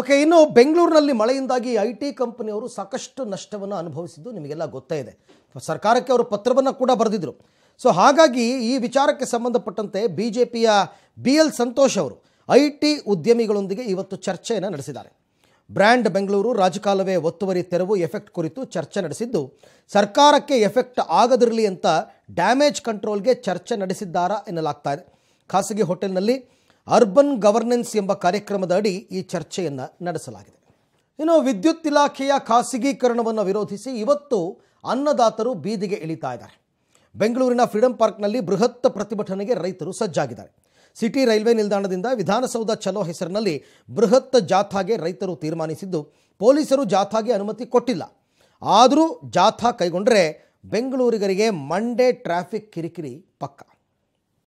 okay ಇನ್ನು ಬೆಂಗಳೂರಿನಲ್ಲಿ ಮಳೆಯಿಂದಾಗಿ ಐ ಟಿ ಕಂಪನಿಯವರು ಸಾಕಷ್ಟು ನಷ್ಟವನ್ನು ಅನುಭವಿಸಿದ್ದು ನಿಮಗೆಲ್ಲ ಗೊತ್ತೇ ಇದೆ ಸರ್ಕಾರಕ್ಕೆ ಅವರು ಪತ್ರವನ್ನು ಕೂಡ ಬರೆದಿದ್ದರು ಸೊ ಹಾಗಾಗಿ ಈ ವಿಚಾರಕ್ಕೆ ಸಂಬಂಧಪಟ್ಟಂತೆ ಬಿ ಜೆ ಪಿಯ ಬಿ ಎಲ್ ಸಂತೋಷ್ ಅವರು ಐ ಟಿ ಉದ್ಯಮಿಗಳೊಂದಿಗೆ ಇವತ್ತು ಚರ್ಚೆಯನ್ನು ನಡೆಸಿದ್ದಾರೆ ಬ್ರ್ಯಾಂಡ್ ಬೆಂಗಳೂರು ರಾಜಕಾಲವೇ ಒತ್ತುವರಿ ತೆರವು ಎಫೆಕ್ಟ್ ಕುರಿತು ಚರ್ಚೆ ನಡೆಸಿದ್ದು ಸರ್ಕಾರಕ್ಕೆ ಎಫೆಕ್ಟ್ ಆಗದಿರಲಿ ಅಂತ ಡ್ಯಾಮೇಜ್ ಕಂಟ್ರೋಲ್ಗೆ ಚರ್ಚೆ ನಡೆಸಿದ್ದಾರಾ ಎನ್ನಲಾಗ್ತಾ ಇದೆ ಖಾಸಗಿ ಹೋಟೆಲ್ನಲ್ಲಿ ಅರ್ಬನ್ ಗವರ್ನೆನ್ಸ್ ಎಂಬ ಕಾರ್ಯಕ್ರಮದ ಅಡಿ ಈ ಚರ್ಚೆಯನ್ನು ನಡೆಸಲಾಗಿದೆ ಇನ್ನು ವಿದ್ಯುತ್ ಇಲಾಖೆಯ ಖಾಸಗೀಕರಣವನ್ನು ವಿರೋಧಿಸಿ ಇವತ್ತು ಅನ್ನದಾತರು ಬೀದಿಗೆ ಇಳಿತಾ ಇದ್ದಾರೆ ಬೆಂಗಳೂರಿನ ಫ್ರೀಡಂ ಪಾರ್ಕ್ನಲ್ಲಿ ಬೃಹತ್ ಪ್ರತಿಭಟನೆಗೆ ರೈತರು ಸಜ್ಜಾಗಿದ್ದಾರೆ ಸಿಟಿ ರೈಲ್ವೆ ನಿಲ್ದಾಣದಿಂದ ವಿಧಾನಸೌಧ ಚಲೋ ಹೆಸರಿನಲ್ಲಿ ಬೃಹತ್ ಜಾಥಾಗೆ ರೈತರು ತೀರ್ಮಾನಿಸಿದ್ದು ಪೊಲೀಸರು ಜಾಥಾಗೆ ಅನುಮತಿ ಕೊಟ್ಟಿಲ್ಲ ಆದರೂ ಜಾಥಾ ಕೈಗೊಂಡರೆ ಬೆಂಗಳೂರಿಗರಿಗೆ ಮಂಡೇ ಟ್ರಾಫಿಕ್ ಕಿರಿಕಿರಿ ಪಕ್ಕಾ